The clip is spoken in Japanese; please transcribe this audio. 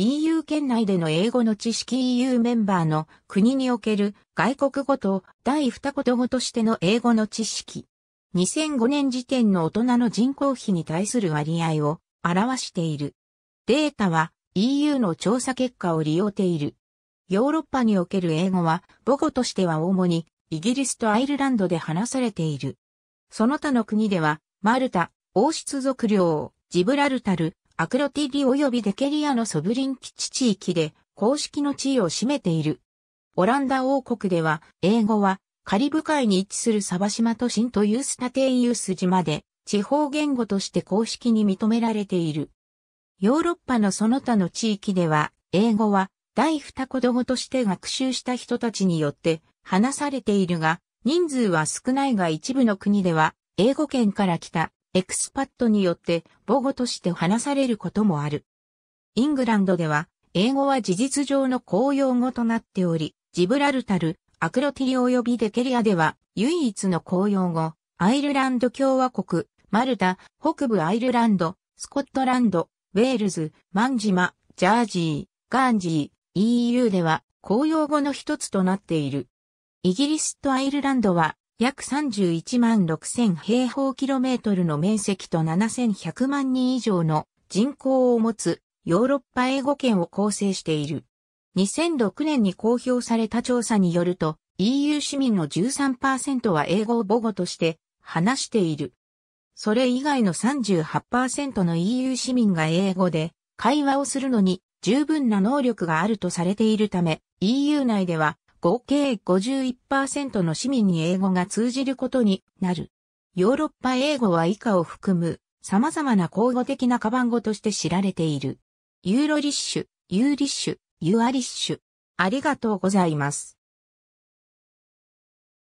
EU 圏内での英語の知識 EU メンバーの国における外国語と第二言語としての英語の知識。2005年時点の大人の人口比に対する割合を表している。データは EU の調査結果を利用ている。ヨーロッパにおける英語は母語としては主にイギリスとアイルランドで話されている。その他の国ではマルタ、王室族領、ジブラルタル、アクロティリ及びデケリアのソブリン基地地域で公式の地位を占めている。オランダ王国では、英語はカリブ海に位置するサバ島都心とユースタテイユース島で地方言語として公式に認められている。ヨーロッパのその他の地域では、英語は第二言語として学習した人たちによって話されているが、人数は少ないが一部の国では、英語圏から来たエクスパットによって母語として話されることもある。イングランドでは、英語は事実上の公用語となっており、ジブラルタル、アクロティリ及びデケリアでは、唯一の公用語、アイルランド共和国、マルタ、北部アイルランド、スコットランド、ウェールズ、マンジマ、ジャージー、ガンジー、EU では公用語の一つとなっている。イギリスとアイルランドは約31万6000平方キロメートルの面積と7100万人以上の人口を持つヨーロッパ英語圏を構成している。2006年に公表された調査によると EU 市民の13%は英語を母語として話している。それ以外の38%の EU 市民が英語で会話をするのに十分な能力があるとされているため EU 内では合計51%の市民に英語が通じることになる。ヨーロッパ英語は以下を含む様々な口語的なカバン語として知られている。ユーロリッシュ、ユーリッシュ、ユアリッシュ。ありがとうございます。